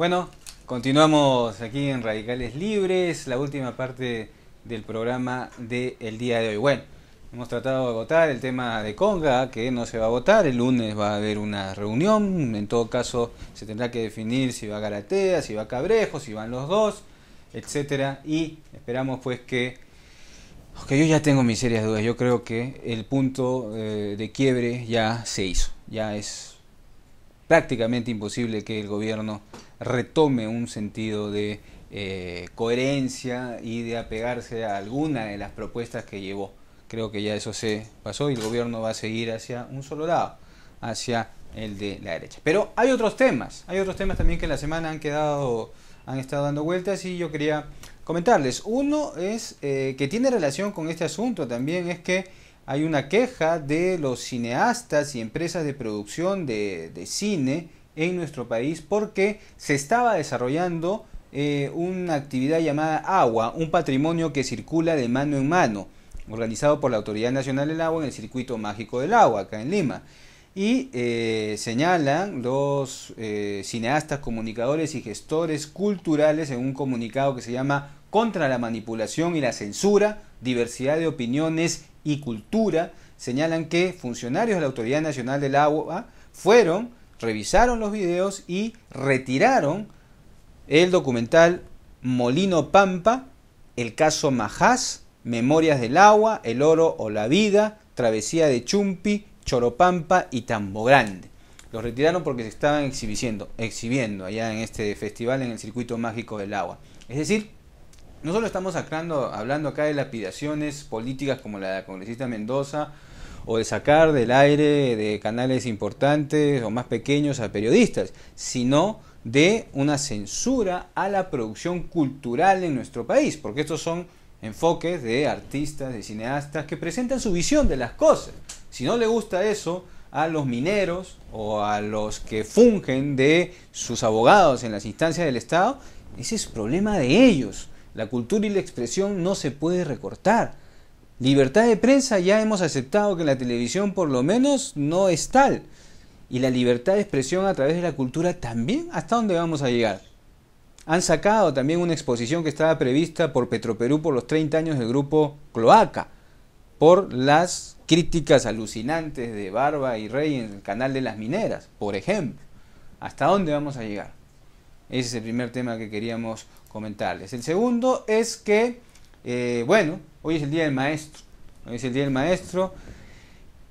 Bueno, continuamos aquí en Radicales Libres, la última parte del programa del día de hoy. Bueno, hemos tratado de votar el tema de Conga, que no se va a votar. El lunes va a haber una reunión. En todo caso, se tendrá que definir si va Garatea, si va a Cabrejo, si van los dos, etcétera. Y esperamos pues que. Aunque yo ya tengo mis serias dudas, yo creo que el punto eh, de quiebre ya se hizo. Ya es prácticamente imposible que el gobierno retome un sentido de eh, coherencia y de apegarse a alguna de las propuestas que llevó. Creo que ya eso se pasó y el gobierno va a seguir hacia un solo lado, hacia el de la derecha. Pero hay otros temas, hay otros temas también que en la semana han quedado, han estado dando vueltas y yo quería comentarles. Uno es eh, que tiene relación con este asunto también, es que hay una queja de los cineastas y empresas de producción de, de cine en nuestro país porque se estaba desarrollando eh, una actividad llamada agua, un patrimonio que circula de mano en mano, organizado por la Autoridad Nacional del Agua en el Circuito Mágico del Agua, acá en Lima. Y eh, señalan los eh, cineastas, comunicadores y gestores culturales en un comunicado que se llama Contra la manipulación y la censura, diversidad de opiniones y cultura, señalan que funcionarios de la Autoridad Nacional del Agua fueron revisaron los videos y retiraron el documental Molino Pampa, el caso Majás, Memorias del Agua, El Oro o la Vida, Travesía de Chumpi, Choropampa y Tambo Grande. Los retiraron porque se estaban exhibiendo, exhibiendo allá en este festival en el Circuito Mágico del Agua. Es decir, no solo estamos hablando acá de lapidaciones políticas como la de la congresista Mendoza o de sacar del aire de canales importantes o más pequeños a periodistas, sino de una censura a la producción cultural en nuestro país, porque estos son enfoques de artistas, de cineastas que presentan su visión de las cosas. Si no le gusta eso a los mineros o a los que fungen de sus abogados en las instancias del Estado, ese es problema de ellos. La cultura y la expresión no se puede recortar. Libertad de prensa ya hemos aceptado que en la televisión por lo menos no es tal. Y la libertad de expresión a través de la cultura también, ¿hasta dónde vamos a llegar? Han sacado también una exposición que estaba prevista por Petroperú por los 30 años del grupo Cloaca, por las críticas alucinantes de Barba y Rey en el canal de las mineras, por ejemplo. ¿Hasta dónde vamos a llegar? Ese es el primer tema que queríamos comentarles. El segundo es que, eh, bueno, Hoy es el Día del Maestro. Hoy es el Día del Maestro.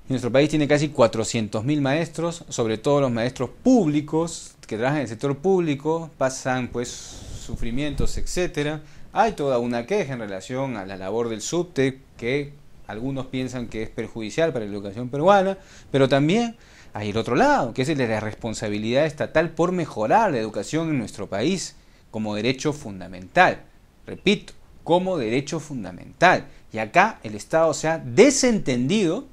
nuestro país tiene casi 400.000 maestros, sobre todo los maestros públicos que trabajan en el sector público, pasan pues sufrimientos, etcétera. Hay toda una queja en relación a la labor del subte que algunos piensan que es perjudicial para la educación peruana, pero también hay el otro lado, que es el de la responsabilidad estatal por mejorar la educación en nuestro país como derecho fundamental. Repito, como derecho fundamental. Y acá el Estado se ha desentendido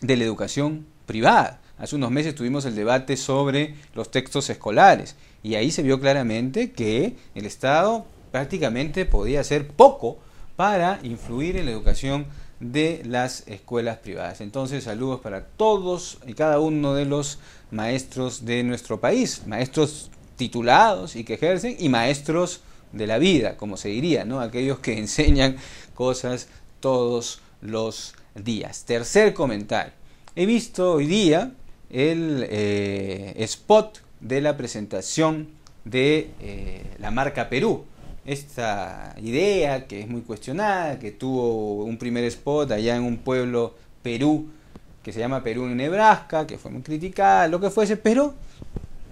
de la educación privada. Hace unos meses tuvimos el debate sobre los textos escolares y ahí se vio claramente que el Estado prácticamente podía hacer poco para influir en la educación de las escuelas privadas. Entonces, saludos para todos y cada uno de los maestros de nuestro país, maestros titulados y que ejercen y maestros de la vida, como se diría, ¿no? Aquellos que enseñan cosas todos los días. Tercer comentario. He visto hoy día el eh, spot de la presentación de eh, la marca Perú. Esta idea que es muy cuestionada, que tuvo un primer spot allá en un pueblo Perú, que se llama Perú en Nebraska, que fue muy criticada, lo que fuese, pero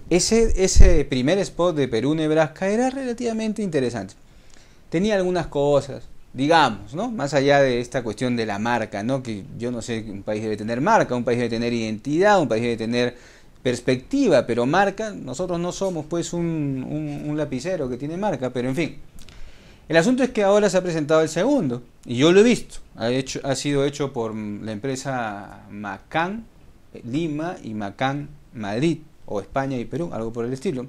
ese, ese primer spot de Perú-Nebraska era relativamente interesante. Tenía algunas cosas, digamos, ¿no? Más allá de esta cuestión de la marca, ¿no? Que yo no sé, un país debe tener marca, un país debe tener identidad, un país debe tener perspectiva, pero marca, nosotros no somos pues un, un, un, lapicero que tiene marca, pero en fin. El asunto es que ahora se ha presentado el segundo, y yo lo he visto, ha, hecho, ha sido hecho por la empresa Macán Lima y Macán Madrid o España y Perú, algo por el estilo.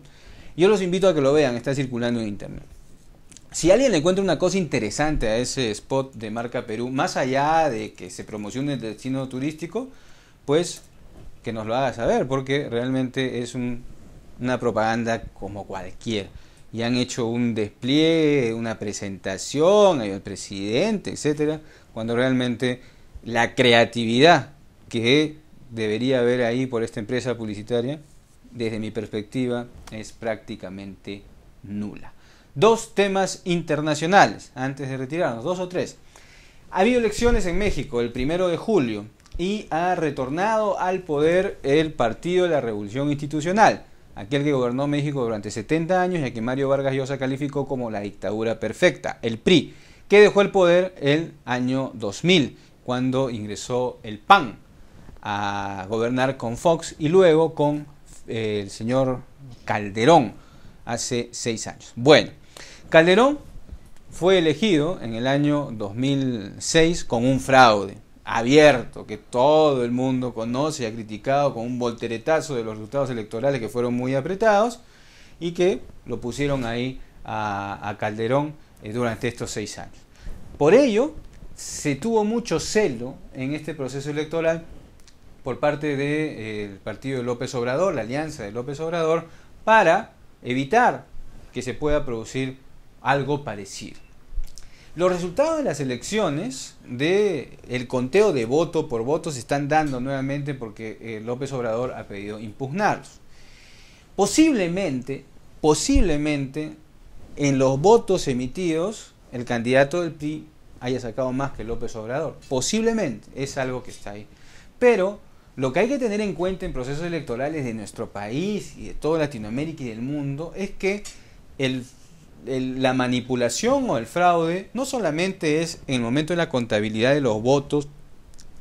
Yo los invito a que lo vean, está circulando en internet. Si alguien encuentra una cosa interesante a ese spot de marca Perú, más allá de que se promocione el destino turístico, pues que nos lo haga saber, porque realmente es una propaganda como cualquier. Y han hecho un despliegue, una presentación, hay el presidente, etcétera, cuando realmente la creatividad que debería haber ahí por esta empresa publicitaria desde mi perspectiva, es prácticamente nula. Dos temas internacionales, antes de retirarnos, dos o tres. Ha habido elecciones en México el primero de julio y ha retornado al poder el Partido de la Revolución Institucional, aquel que gobernó México durante 70 años y a que Mario Vargas Llosa calificó como la dictadura perfecta, el PRI, que dejó el poder el año 2000, cuando ingresó el PAN a gobernar con Fox y luego con el señor Calderón hace seis años. Bueno, Calderón fue elegido en el año 2006 con un fraude abierto que todo el mundo conoce y ha criticado con un volteretazo de los resultados electorales que fueron muy apretados y que lo pusieron ahí a, Calderón eh, durante estos seis años. Por ello, se tuvo mucho celo en este proceso electoral por parte del eh, partido de López Obrador, la alianza de López Obrador, para evitar que se pueda producir algo parecido. Los resultados de las elecciones, de el conteo de voto por voto, se están dando nuevamente porque eh, López Obrador ha pedido impugnarlos. Posiblemente, posiblemente, en los votos emitidos, el candidato del PI haya sacado más que López Obrador. Posiblemente, es algo que está ahí. Pero lo que hay que tener en cuenta en procesos electorales de nuestro país y de toda Latinoamérica y del mundo es que la manipulación o el fraude no solamente es en el momento de la contabilidad de los votos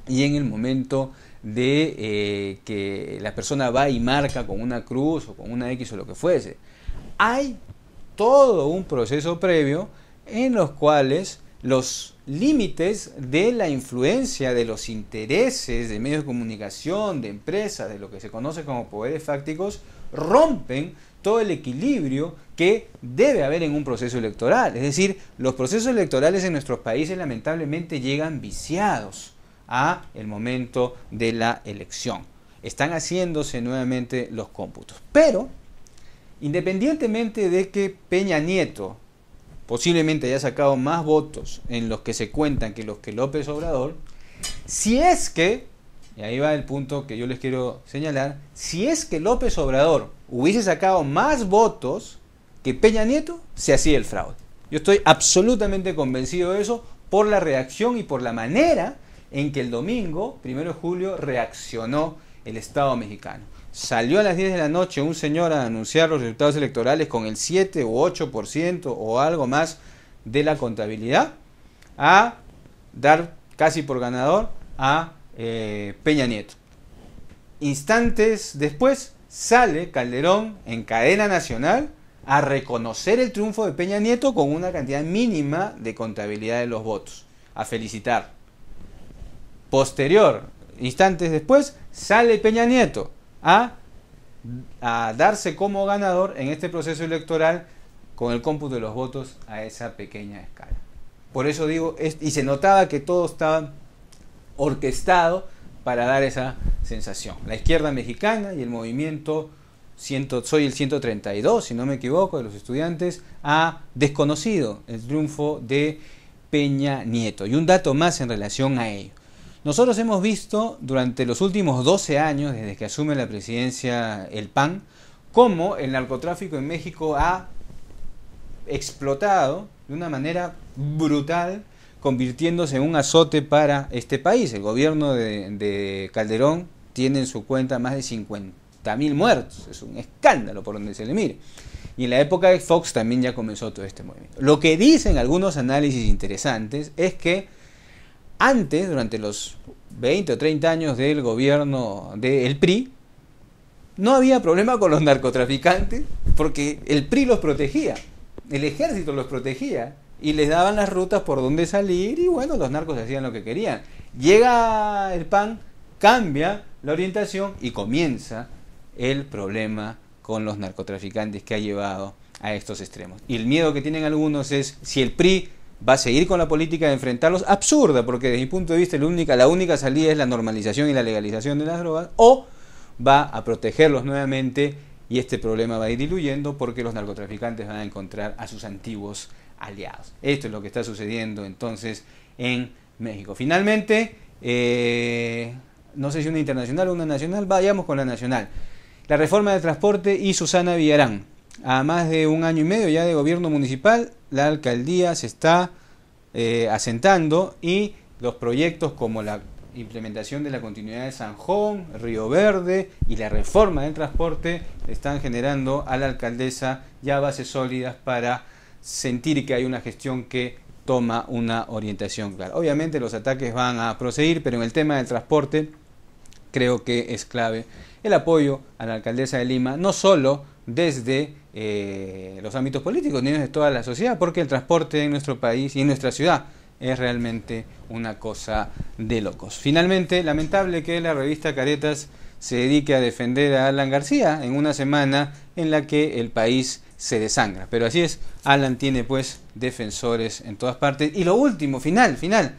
y en el momento de eh, que la persona va y marca con una cruz o con una X o lo que fuese. Hay todo un proceso previo en los cuales los límites de la influencia de los intereses de medios de comunicación, de empresas, de lo que se conoce como poderes fácticos, rompen todo el equilibrio que debe haber en un proceso electoral. Es decir, los procesos electorales en nuestros países lamentablemente llegan viciados a el momento de la elección. Están haciéndose nuevamente los cómputos. Pero, independientemente de que Peña Nieto posiblemente haya sacado más votos en los que se cuentan que los que López Obrador, si es que, y ahí va el punto que yo les quiero señalar, si es que López Obrador hubiese sacado más votos que Peña Nieto, se hacía el fraude. Yo estoy absolutamente convencido de eso por la reacción y por la manera en que el domingo, primero de julio, reaccionó el Estado mexicano. Salió a las 10 de la noche un señor a anunciar los resultados electorales con el 7 u 8% o algo más de la contabilidad a dar casi por ganador a eh, Peña Nieto. Instantes después sale Calderón en cadena nacional a reconocer el triunfo de Peña Nieto con una cantidad mínima de contabilidad de los votos, a felicitar. Posterior, instantes después, sale Peña Nieto a, darse como ganador en este proceso electoral con el cómputo de los votos a esa pequeña escala. Por eso digo, y se notaba que todo estaba orquestado para dar esa sensación. La izquierda mexicana y el movimiento, soy el 132, si no me equivoco, de los estudiantes, ha desconocido el triunfo de Peña Nieto. Y un dato más en relación a ello. Nosotros hemos visto durante los últimos 12 años, desde que asume la presidencia el PAN, cómo el narcotráfico en México ha explotado de una manera brutal, convirtiéndose en un azote para este país. El gobierno de, Calderón tiene en su cuenta más de 50.000 muertos. Es un escándalo por donde se le mire. Y en la época de Fox también ya comenzó todo este movimiento. Lo que dicen algunos análisis interesantes es que antes, durante los 20 o 30 años del gobierno del PRI, no había problema con los narcotraficantes porque el PRI los protegía, el ejército los protegía y les daban las rutas por donde salir y bueno, los narcos hacían lo que querían. Llega el PAN, cambia la orientación y comienza el problema con los narcotraficantes que ha llevado a estos extremos. Y el miedo que tienen algunos es si el PRI va a seguir con la política de enfrentarlos, absurda, porque desde mi punto de vista la única, salida es la normalización y la legalización de las drogas, o va a protegerlos nuevamente y este problema va a ir diluyendo porque los narcotraficantes van a encontrar a sus antiguos aliados. Esto es lo que está sucediendo entonces en México. Finalmente, eh, no sé si una internacional o una nacional, vayamos con la nacional. La reforma de transporte y Susana Villarán a más de un año y medio ya de gobierno municipal, la alcaldía se está eh, asentando y los proyectos como la implementación de la continuidad de Sanjón, Río Verde y la reforma del transporte están generando a la alcaldesa ya bases sólidas para sentir que hay una gestión que toma una orientación clara. Obviamente los ataques van a proseguir, pero en el tema del transporte creo que es clave el apoyo a la alcaldesa de Lima, no solo desde eh, los ámbitos políticos, ni desde toda la sociedad, porque el transporte en nuestro país y en nuestra ciudad es realmente una cosa de locos. Finalmente, lamentable que la revista Caretas se dedique a defender a Alan García en una semana en la que el país se desangra. Pero así es, Alan tiene pues defensores en todas partes. Y lo último, final, final.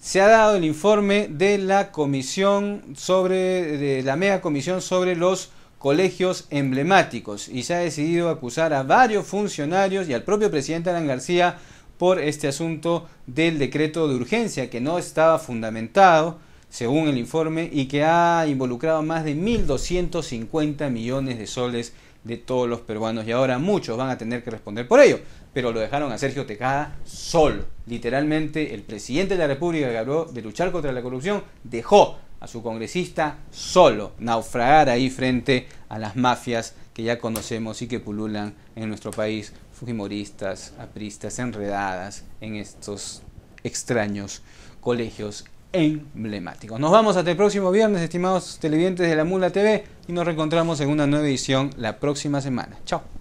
Se ha dado el informe de la comisión sobre, de la mega comisión sobre los colegios emblemáticos y se ha decidido acusar a varios funcionarios y al propio presidente Alan García por este asunto del decreto de urgencia que no estaba fundamentado según el informe y que ha involucrado más de 1.250 millones de soles de todos los peruanos y ahora muchos van a tener que responder por ello, pero lo dejaron a Sergio Tejada solo. Literalmente el presidente de la República que habló de luchar contra la corrupción dejó a su congresista solo naufragar ahí frente a las mafias que ya conocemos y que pululan en nuestro país, fujimoristas, apristas, enredadas en estos extraños colegios emblemáticos. Nos vamos hasta el próximo viernes, estimados televidentes de la Mula TV, y nos reencontramos en una nueva edición la próxima semana. Chao.